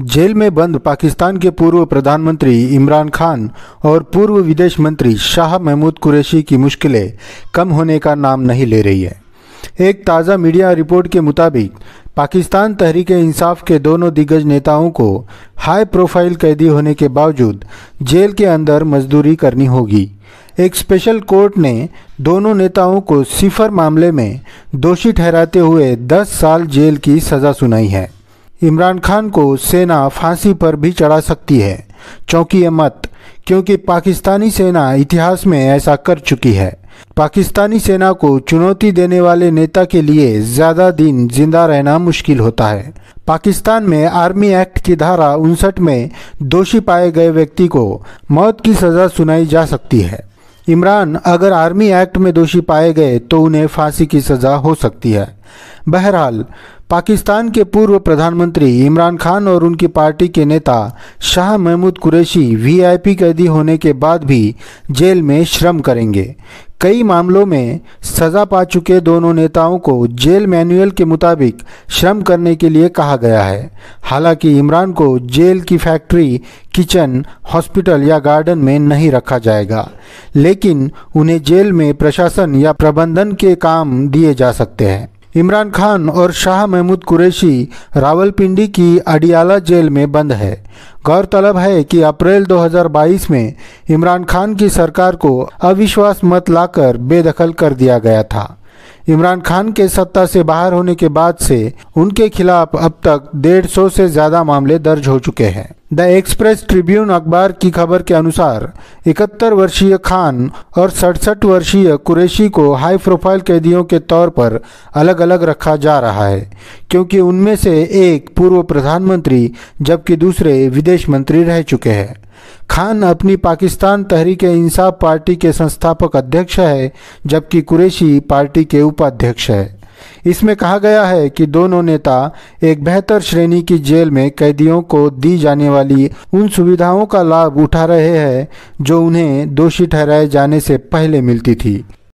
jail में बंद पाकिस्तान के पूर्व प्रधानमंत्री इमरान खान और पूर्व विदेश मंत्री शाह महमूद कुरैशी की मुश्किलें कम होने का नाम नहीं ले रही है एक ताज़ा मीडिया रिपोर्ट के मुताबिक पाकिस्तान तहरीक इंसाफ के दोनों दिग्गज नेताओं को हाई प्रोफाइल कैदी होने के बावजूद जेल के अंदर मजदूरी करनी होगी एक स्पेशल कोर्ट ने दोनों नेताओं को सिफर मामले में दोषी ठहराते हुए 10 साल जेल की सज़ा सुनाई है इमरान खान को सेना फांसी पर भी चढ़ा सकती है चौंकिए मत क्योंकि पाकिस्तानी सेना इतिहास में ऐसा कर चुकी है पाकिस्तानी सेना को चुनौती देने वाले नेता के लिए ज़्यादा दिन जिंदा रहना मुश्किल होता है पाकिस्तान में आर्मी एक्ट की धारा उनसठ में दोषी पाए गए व्यक्ति को मौत की सज़ा सुनाई जा सकती है इमरान अगर आर्मी एक्ट में दोषी पाए गए तो उन्हें फांसी की सज़ा हो सकती है बहरहाल पाकिस्तान के पूर्व प्रधानमंत्री इमरान खान और उनकी पार्टी के नेता शाह महमूद कुरैशी वीआईपी कैदी होने के बाद भी जेल में श्रम करेंगे कई मामलों में सजा पा चुके दोनों नेताओं को जेल मैनुअल के मुताबिक श्रम करने के लिए कहा गया है हालांकि इमरान को जेल की फैक्ट्री किचन हॉस्पिटल या गार्डन में नहीं रखा जाएगा लेकिन उन्हें जेल में प्रशासन या प्रबंधन के काम दिए जा सकते हैं इमरान खान और शाह महमूद कुरैशी रावलपिंडी की अडियाला जेल में बंद है गौरतलब है कि अप्रैल 2022 में इमरान खान की सरकार को अविश्वास मत लाकर बेदखल कर दिया गया था इमरान खान के सत्ता से बाहर होने के बाद से उनके खिलाफ अब तक डेढ़ सौ से ज्यादा मामले दर्ज हो चुके हैं द एक्सप्रेस ट्रिब्यून अखबार की खबर के अनुसार इकहत्तर वर्षीय खान और सड़सठ वर्षीय कुरैशी को हाई प्रोफाइल कैदियों के तौर पर अलग अलग रखा जा रहा है क्योंकि उनमें से एक पूर्व प्रधानमंत्री जबकि दूसरे विदेश मंत्री रह चुके हैं खान अपनी पाकिस्तान तहरीक इंसाफ पार्टी के संस्थापक अध्यक्ष है जबकि कुरैशी पार्टी के उपाध्यक्ष है इसमें कहा गया है कि दोनों नेता एक बेहतर श्रेणी की जेल में कैदियों को दी जाने वाली उन सुविधाओं का लाभ उठा रहे हैं जो उन्हें दोषी ठहराए जाने से पहले मिलती थी